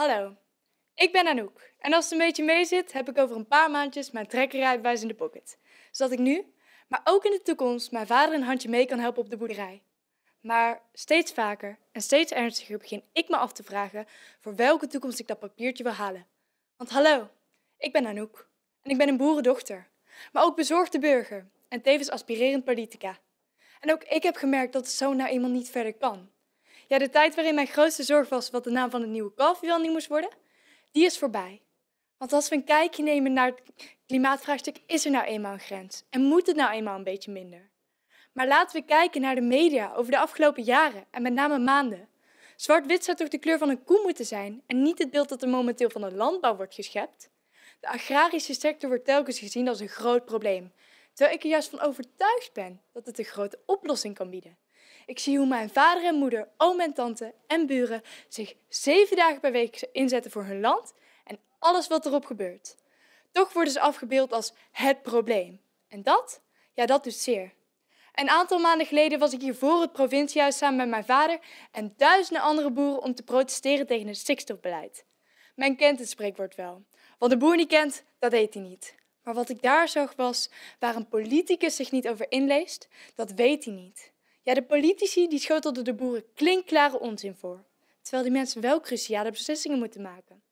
Hallo, ik ben Anouk en als het een beetje meezit heb ik over een paar maandjes mijn trekkerrijbewijs in de pocket. Zodat ik nu, maar ook in de toekomst, mijn vader een handje mee kan helpen op de boerderij. Maar steeds vaker en steeds ernstiger begin ik me af te vragen voor welke toekomst ik dat papiertje wil halen. Want hallo, ik ben Anouk en ik ben een boerendochter, maar ook bezorgde burger en tevens aspirerend politica. En ook ik heb gemerkt dat zo nou iemand niet verder kan. Ja, de tijd waarin mijn grootste zorg was wat de naam van het nieuwe wel niet moest worden, die is voorbij. Want als we een kijkje nemen naar het klimaatvraagstuk, is er nou eenmaal een grens. En moet het nou eenmaal een beetje minder. Maar laten we kijken naar de media over de afgelopen jaren en met name maanden. Zwart-wit zou toch de kleur van een koe moeten zijn en niet het beeld dat er momenteel van de landbouw wordt geschept? De agrarische sector wordt telkens gezien als een groot probleem, terwijl ik er juist van overtuigd ben dat het een grote oplossing kan bieden. Ik zie hoe mijn vader en moeder, oom en tante en buren zich zeven dagen per week inzetten voor hun land en alles wat erop gebeurt. Toch worden ze afgebeeld als het probleem. En dat? Ja, dat doet zeer. Een aantal maanden geleden was ik hier voor het provinciehuis samen met mijn vader en duizenden andere boeren om te protesteren tegen het stikstofbeleid. Men kent het spreekwoord wel. Wat de boer niet kent, dat eet hij niet. Maar wat ik daar zag was, waar een politicus zich niet over inleest, dat weet hij niet. Ja, de politici die schotelden de boeren klinkklare onzin voor, terwijl die mensen wel cruciale beslissingen moeten maken.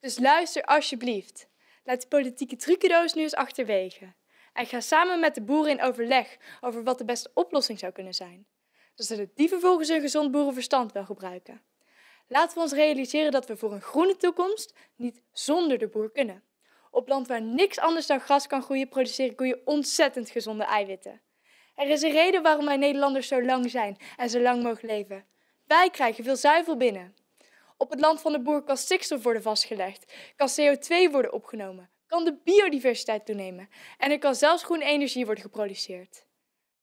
Dus luister alsjeblieft. Laat de politieke trucendoos nu eens achterwege. En ga samen met de boeren in overleg over wat de beste oplossing zou kunnen zijn. Zodat die vervolgens hun gezond boerenverstand wel gebruiken. Laten we ons realiseren dat we voor een groene toekomst niet zonder de boer kunnen. Op land waar niks anders dan gras kan groeien, produceren koeien ontzettend gezonde eiwitten. Er is een reden waarom wij Nederlanders zo lang zijn en zo lang mogen leven. Wij krijgen veel zuivel binnen. Op het land van de boer kan stikstof worden vastgelegd, kan CO2 worden opgenomen, kan de biodiversiteit toenemen en er kan zelfs groene energie worden geproduceerd.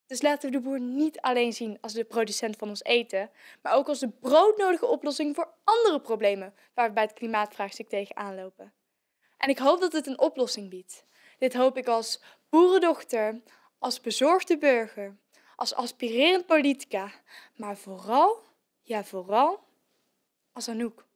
Dus laten we de boer niet alleen zien als de producent van ons eten, maar ook als de broodnodige oplossing voor andere problemen waar we bij het klimaatvraagstuk tegenaan lopen. En ik hoop dat het een oplossing biedt. Dit hoop ik als boerendochter, als bezorgde burger, als aspirerend politica, maar vooral, ja vooral, als Anouk.